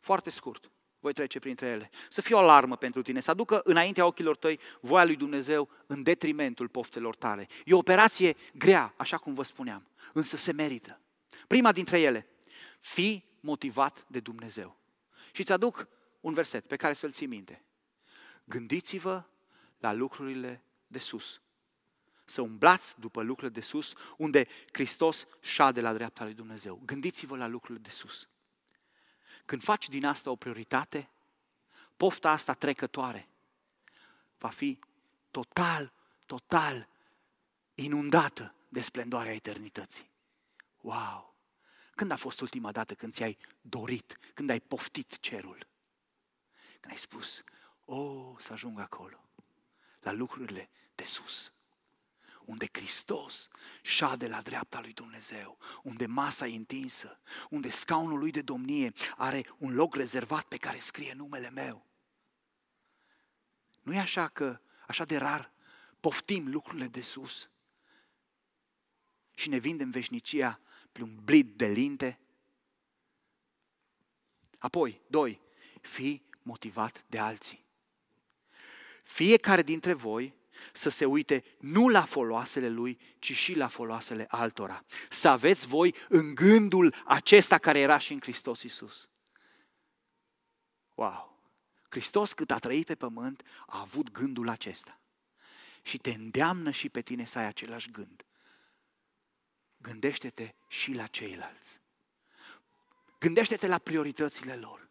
Foarte scurt voi trece printre ele. Să fie o alarmă pentru tine, să aducă înaintea ochilor tăi voia lui Dumnezeu în detrimentul poftelor tale. E o operație grea, așa cum vă spuneam, însă se merită. Prima dintre ele, fi motivat de Dumnezeu. Și îți aduc un verset pe care să-l ții minte. Gândiți-vă la lucrurile de sus. Să umblați după lucrurile de sus, unde Hristos șade la dreapta lui Dumnezeu. Gândiți-vă la lucrurile de sus. Când faci din asta o prioritate, pofta asta trecătoare va fi total, total inundată de splendoarea eternității. Wow! Când a fost ultima dată când ți-ai dorit, când ai poftit cerul? Când ai spus, o, oh, să ajung acolo, la lucrurile de sus unde Hristos șade la dreapta lui Dumnezeu, unde masa e întinsă, unde scaunul lui de domnie are un loc rezervat pe care scrie numele meu. Nu e așa că, așa de rar, poftim lucrurile de sus și ne vindem veșnicia pe un blid de linte? Apoi, doi, fi motivat de alții. Fiecare dintre voi să se uite nu la foloasele lui, ci și la foloasele altora. Să aveți voi în gândul acesta care era și în Hristos Iisus. Wow! Hristos cât a trăit pe pământ a avut gândul acesta. Și te îndeamnă și pe tine să ai același gând. Gândește-te și la ceilalți. Gândește-te la prioritățile lor.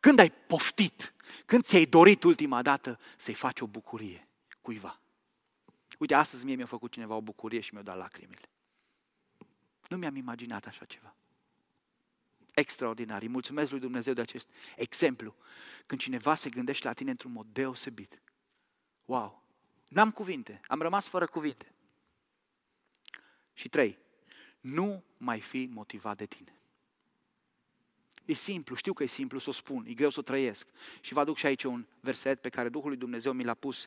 Când ai poftit, când ți-ai dorit ultima dată să-i faci o bucurie, cuiva. Uite, astăzi mie mi-a făcut cineva o bucurie și mi-a dat lacrimile. Nu mi-am imaginat așa ceva. Extraordinar. Îi mulțumesc lui Dumnezeu de acest exemplu. Când cineva se gândește la tine într-un mod deosebit. Wow! N-am cuvinte. Am rămas fără cuvinte. Și trei, nu mai fi motivat de tine. E simplu, știu că e simplu să o spun, e greu să o trăiesc. Și vă aduc și aici un verset pe care Duhul lui Dumnezeu mi l-a pus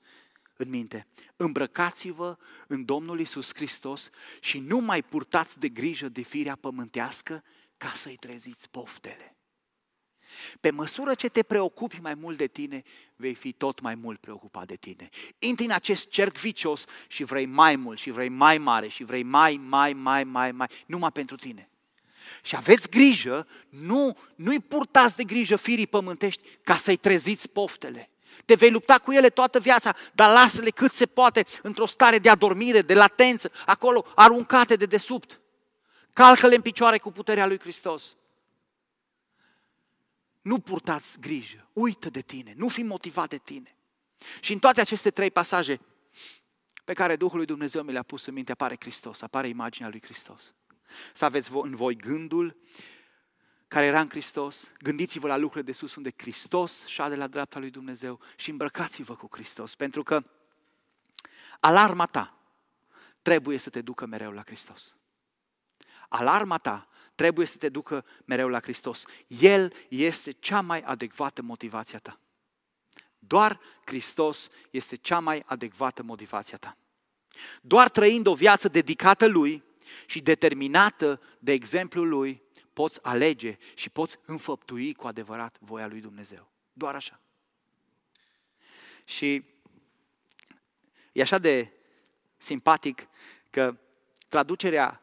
în minte. Îmbrăcați-vă în Domnul Isus Hristos și nu mai purtați de grijă de firea pământească ca să-i treziți poftele. Pe măsură ce te preocupi mai mult de tine, vei fi tot mai mult preocupat de tine. Intri în acest cerc vicios și vrei mai mult, și vrei mai mare, și vrei mai, mai, mai, mai, mai, numai pentru tine. Și aveți grijă, nu, nu-i purtați de grijă firii pământești ca să-i treziți poftele. Te vei lupta cu ele toată viața, dar lasă-le cât se poate într-o stare de adormire, de latență, acolo aruncate de desubt. Calcă-le în picioare cu puterea lui Hristos. Nu purtați grijă, uită de tine, nu fi motivat de tine. Și în toate aceste trei pasaje pe care Duhul lui Dumnezeu mi le-a pus în minte, apare Hristos, apare imaginea lui Hristos. Să aveți în voi gândul care era în Hristos, gândiți-vă la lucrurile de sus unde Hristos șade la dreapta lui Dumnezeu și îmbrăcați-vă cu Hristos, pentru că alarma ta trebuie să te ducă mereu la Hristos. Alarma ta trebuie să te ducă mereu la Hristos. El este cea mai adecvată motivația ta. Doar Hristos este cea mai adecvată motivația ta. Doar trăind o viață dedicată Lui și determinată de exemplul Lui, poți alege și poți înfăptui cu adevărat voia lui Dumnezeu. Doar așa. Și e așa de simpatic că traducerea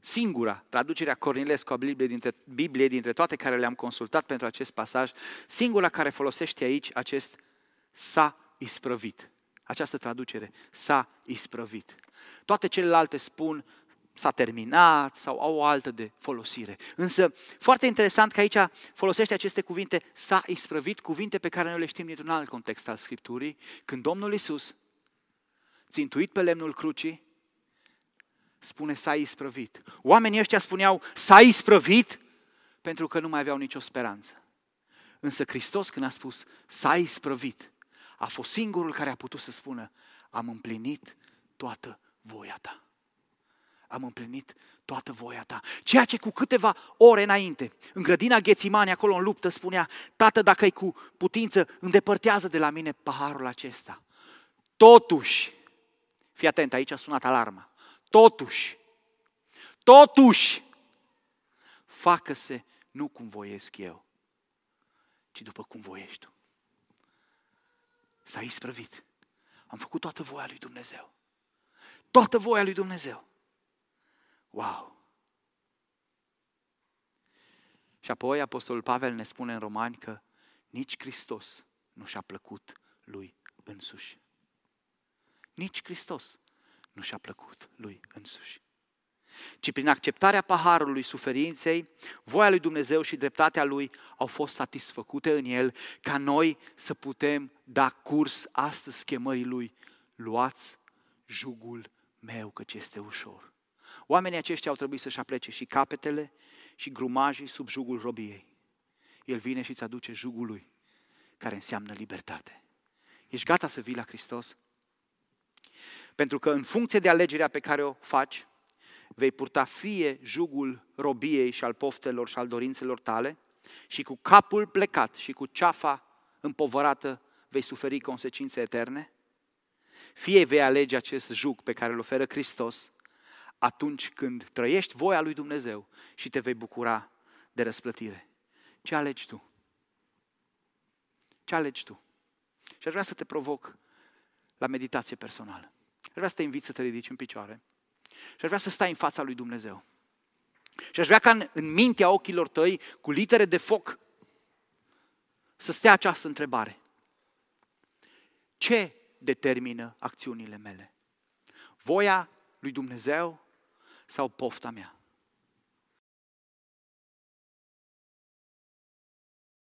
singura traducerea Cornilescu a Bibliei dintre, Biblie, dintre toate care le-am consultat pentru acest pasaj, singura care folosește aici acest s-a isprăvit. Această traducere, s-a isprăvit. Toate celelalte spun s-a terminat sau au o altă de folosire. Însă, foarte interesant că aici folosește aceste cuvinte, s-a isprăvit cuvinte pe care noi le știm dintr-un alt context al Scripturii, când Domnul Isus, țintuit pe lemnul crucii, spune s-a isprăvit. Oamenii ăștia spuneau s-a isprăvit pentru că nu mai aveau nicio speranță. Însă Hristos când a spus s-a isprăvit, a fost singurul care a putut să spună am împlinit toată voia ta am împlinit toată voia ta. Ceea ce cu câteva ore înainte, în grădina Ghețimani, acolo în luptă, spunea, Tată, dacă e cu putință, îndepărtează de la mine paharul acesta. Totuși, fii atent, aici a sunat alarma, totuși, totuși, facă-se nu cum voiesc eu, ci după cum voiești tu. S-a isprăvit. Am făcut toată voia lui Dumnezeu. Toată voia lui Dumnezeu. Wow! Și apoi Apostolul Pavel ne spune în Romani că nici Hristos nu și-a plăcut lui însuși. Nici Hristos nu și-a plăcut lui însuși. Ci prin acceptarea paharului suferinței, voia lui Dumnezeu și dreptatea lui au fost satisfăcute în el ca noi să putem da curs astăzi chemării lui. Luați jugul meu, căci este ușor Oamenii aceștia au trebuit să-și aplece și capetele și grumajii sub jugul robiei. El vine și îți aduce jugul lui, care înseamnă libertate. Ești gata să vii la Hristos? Pentru că în funcție de alegerea pe care o faci, vei purta fie jugul robiei și al poftelor și al dorințelor tale și cu capul plecat și cu ceafa împovărată vei suferi consecințe eterne, fie vei alege acest jug pe care îl oferă Hristos atunci când trăiești voia lui Dumnezeu și te vei bucura de răsplătire. Ce alegi tu? Ce alegi tu? Și aș vrea să te provoc la meditație personală. Aș vrea să te invit să te ridici în picioare și aș vrea să stai în fața lui Dumnezeu. Și aș vrea ca în, în mintea ochilor tăi, cu litere de foc, să stea această întrebare. Ce determină acțiunile mele? Voia lui Dumnezeu sau pofta mea.